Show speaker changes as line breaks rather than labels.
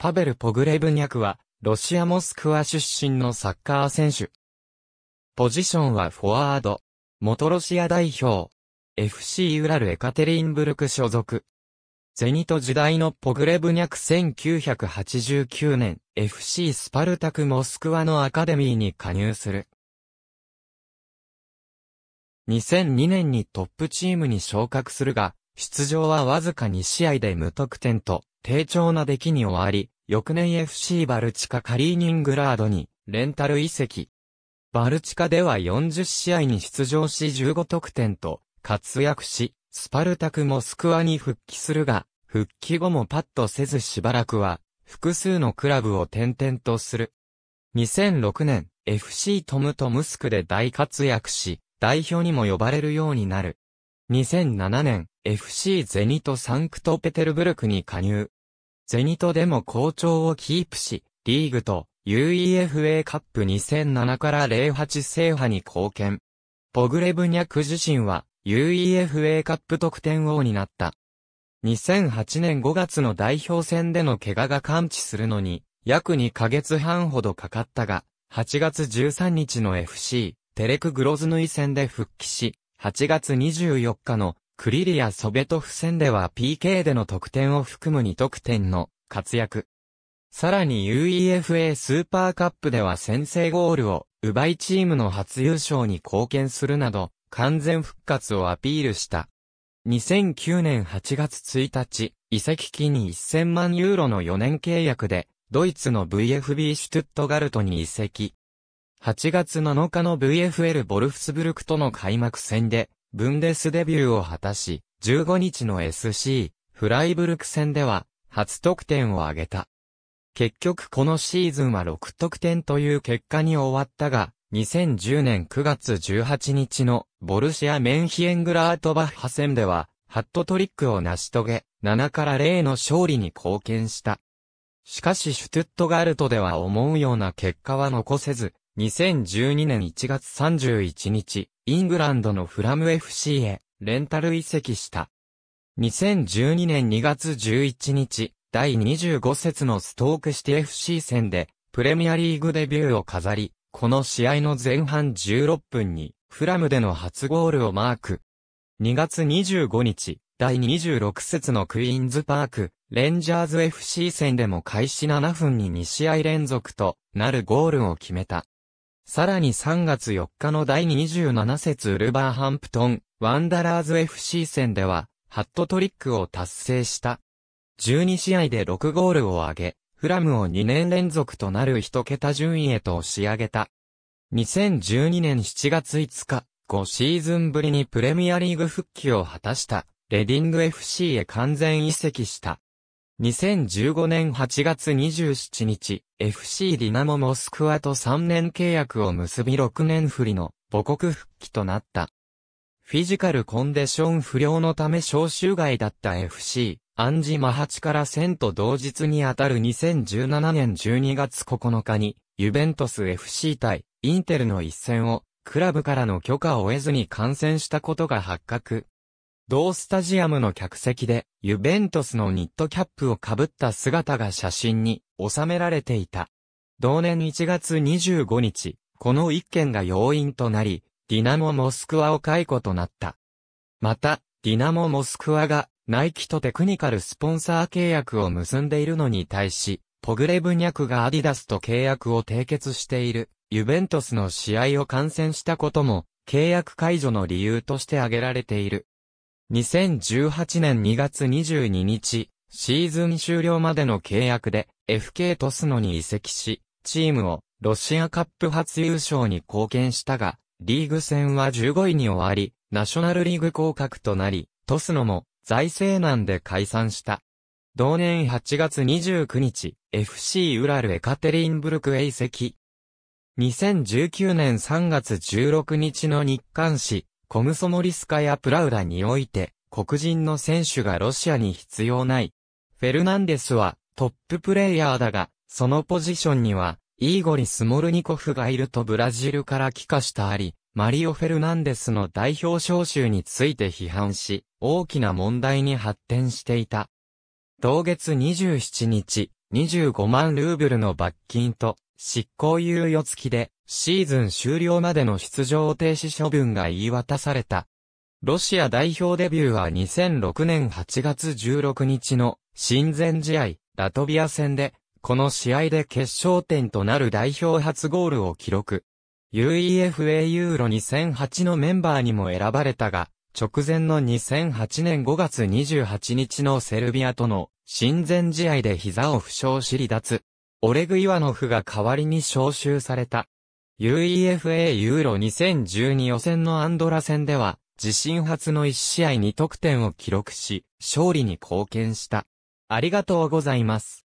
パベル・ポグレブニャクは、ロシア・モスクワ出身のサッカー選手。ポジションはフォワード。元ロシア代表。FC ウラル・エカテリンブルク所属。ゼニト時代のポグレブニャク1989年、FC スパルタク・モスクワのアカデミーに加入する。2002年にトップチームに昇格するが、出場はわずか2試合で無得点と、低調な出来に終わり、翌年 FC バルチカカリーニングラードに、レンタル移籍。バルチカでは40試合に出場し15得点と、活躍し、スパルタクモスクワに復帰するが、復帰後もパッとせずしばらくは、複数のクラブを転々とする。2006年、FC トムトムスクで大活躍し、代表にも呼ばれるようになる。2007年、FC ゼニトサンクトペテルブルクに加入。ゼニトでも好調をキープし、リーグと UEFA カップ2007から08制覇に貢献。ポグレブニャク自身は UEFA カップ得点王になった。2008年5月の代表戦での怪我が完治するのに、約2ヶ月半ほどかかったが、8月13日の FC、テレクグロズヌイ戦で復帰し、8月24日のクリリア・ソベトフ戦では PK での得点を含む2得点の活躍。さらに UEFA スーパーカップでは先制ゴールを奪いチームの初優勝に貢献するなど完全復活をアピールした。2009年8月1日、移籍金に1000万ユーロの4年契約でドイツの VFB シュトゥットガルトに移籍。8月7日の VFL ボルフスブルクとの開幕戦でブンデスデビューを果たし、15日の SC、フライブルク戦では、初得点を挙げた。結局このシーズンは6得点という結果に終わったが、2010年9月18日のボルシア・メンヒエングラートバッハ戦では、ハットトリックを成し遂げ、7から0の勝利に貢献した。しかしシュトゥットガルトでは思うような結果は残せず、2012年1月31日、イングランドのフラム FC へ、レンタル移籍した。2012年2月11日、第25節のストークシティ FC 戦で、プレミアリーグデビューを飾り、この試合の前半16分に、フラムでの初ゴールをマーク。2月25日、第26節のクイーンズパーク、レンジャーズ FC 戦でも開始7分に2試合連続となるゴールを決めた。さらに3月4日の第27節ウルバーハンプトン、ワンダラーズ FC 戦では、ハットトリックを達成した。12試合で6ゴールを挙げ、フラムを2年連続となる1桁順位へと押し上げた。2012年7月5日、5シーズンぶりにプレミアリーグ復帰を果たした、レディング FC へ完全移籍した。2015年8月27日、FC ディナモモスクワと3年契約を結び6年振りの母国復帰となった。フィジカルコンデション不良のため招集外だった FC、アンジ・マハチから1000と同日にあたる2017年12月9日に、ユベントス FC 対インテルの一戦を、クラブからの許可を得ずに観戦したことが発覚。同スタジアムの客席で、ユベントスのニットキャップをかぶった姿が写真に収められていた。同年1月25日、この一件が要因となり、ディナモ・モスクワを解雇となった。また、ディナモ・モスクワが、ナイキとテクニカルスポンサー契約を結んでいるのに対し、ポグレブニャクがアディダスと契約を締結している、ユベントスの試合を観戦したことも、契約解除の理由として挙げられている。2018年2月22日、シーズン終了までの契約で FK トスノに移籍し、チームをロシアカップ初優勝に貢献したが、リーグ戦は15位に終わり、ナショナルリーグ降格となり、トスノも財政難で解散した。同年8月29日、FC ウラルエカテリンブルクへ移籍。2019年3月16日の日刊誌、コムソモリスカやプラウダにおいて、黒人の選手がロシアに必要ない。フェルナンデスはトッププレイヤーだが、そのポジションには、イーゴリ・スモルニコフがいるとブラジルから帰化したあり、マリオ・フェルナンデスの代表招集について批判し、大きな問題に発展していた。同月27日、25万ルーブルの罰金と執行猶予付きで、シーズン終了までの出場停止処分が言い渡された。ロシア代表デビューは2006年8月16日の親善試合、ラトビア戦で、この試合で決勝点となる代表初ゴールを記録。UEFA ユーロ2008のメンバーにも選ばれたが、直前の2008年5月28日のセルビアとの親善試合で膝を負傷し離脱。オレグ・イワノフが代わりに招集された。UEFA ユーロ2012予選のアンドラ戦では、自身初の1試合2得点を記録し、勝利に貢献した。ありがとうございます。